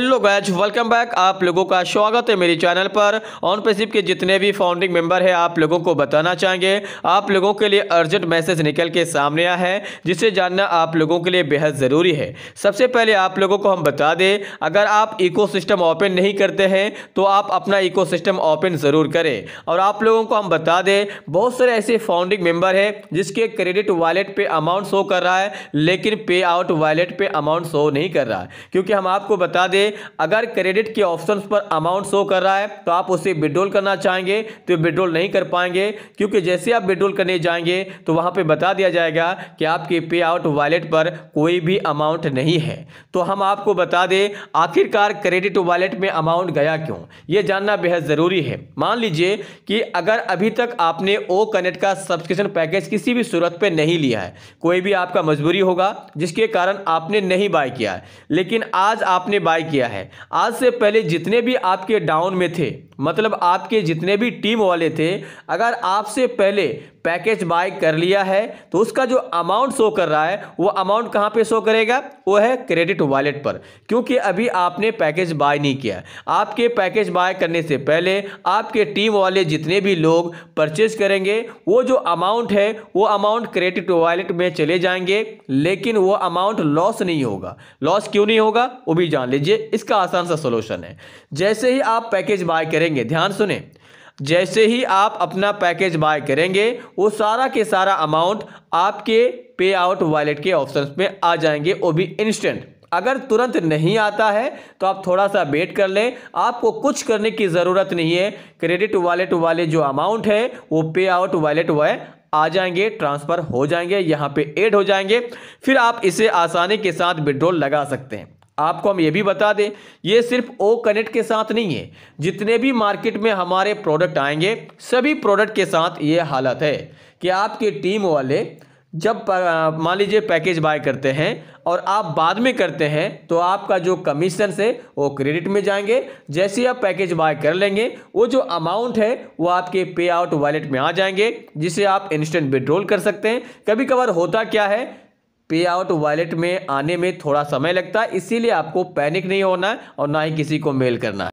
hello guys welcome back आप लोगों का स्वागत है मेरे चैनल पर ऑन प्रसिप के जितने भी फाउंडिंग मेंबर हैं आप लोगों को बताना चाहेंगे आप लोगों के लिए अर्जेंट मैसेज निकल के सामने आया है जिसे जानना आप लोगों के लिए बेहद ज़रूरी है सबसे पहले आप लोगों को हम बता दें अगर आप इकोसिस्टम ओपन नहीं करते हैं तो आप अपना इको ओपन ज़रूर करें और आप लोगों को हम बता दें बहुत सारे ऐसे फाउंडिंग मेम्बर हैं जिसके क्रेडिट वॉलेट पर अमाउंट शो कर रहा है लेकिन पे आउट वॉलेट पर अमाउंट शो नहीं कर रहा क्योंकि हम आपको बता दें अगर क्रेडिट के ऑप्शन पर अमाउंट शो कर रहा है तो आप उसे विड्रोल करना चाहेंगे तो विड्रोल नहीं कर पाएंगे क्योंकि जैसे आप विड्रोल करने जाएंगे तो वहां पर बता दिया जाएगा कि आपके पे आउट वॉलेट पर कोई भी अमाउंट नहीं है तो हम आपको बता दें आखिरकार क्रेडिट वॉलेट में अमाउंट गया क्यों ये जानना बेहद ज़रूरी है मान लीजिए कि अगर अभी तक आपने ओ कनेक्ट का सब्सक्रिप्शन पैकेज किसी भी सूरत पे नहीं लिया है कोई भी आपका मजबूरी होगा जिसके कारण आपने नहीं बाय किया है लेकिन आज आपने बाय किया गया है आज से पहले जितने भी आपके डाउन में थे मतलब आपके जितने भी टीम वाले थे अगर आपसे पहले पैकेज बाय कर लिया है तो उसका जो अमाउंट शो कर रहा है वो अमाउंट कहाँ पे शो करेगा वो है क्रेडिट वॉलेट पर क्योंकि अभी आपने पैकेज बाय नहीं किया आपके पैकेज बाय करने से पहले आपके टीम वाले जितने भी लोग परचेज करेंगे वो जो अमाउंट है वो अमाउंट क्रेडिट वॉलेट में चले जाएंगे लेकिन वो अमाउंट लॉस नहीं होगा लॉस क्यों नहीं होगा वो भी जान लीजिए इसका आसान सा सोल्यूशन है जैसे ही आप पैकेज बाय करेंगे करेंगे ध्यान सुने जैसे ही आप अपना पैकेज बाय करेंगे वो सारा के सारा अमाउंट आपके पे आउट वॉलेट के ऑप्शन में आ जाएंगे वो भी इंस्टेंट अगर तुरंत नहीं आता है तो आप थोड़ा सा वेट कर लें आपको कुछ करने की ज़रूरत नहीं है क्रेडिट वॉलेट वाले जो अमाउंट है वो पे आउट वॉलेट वह आ जाएंगे ट्रांसफ़र हो जाएंगे यहाँ पे ऐड हो जाएंगे फिर आप इसे आसानी के साथ विड्रॉल लगा सकते हैं आपको हम ये भी बता दें ये सिर्फ ओ कनेक्ट के साथ नहीं है जितने भी मार्केट में हमारे प्रोडक्ट आएंगे सभी प्रोडक्ट के साथ ये हालत है कि आपके टीम वाले जब मान लीजिए पैकेज बाय करते हैं और आप बाद में करते हैं तो आपका जो कमीशन से वो क्रेडिट में जाएंगे जैसे आप पैकेज बाय कर लेंगे वो जो अमाउंट है वो आपके पे आउट वॉलेट में आ जाएंगे जिसे आप इंस्टेंट विड्रॉल कर सकते हैं कभी कभार होता क्या है पे आउट वॉलेट में आने में थोड़ा समय लगता है इसीलिए आपको पैनिक नहीं होना और ना ही किसी को मेल करना है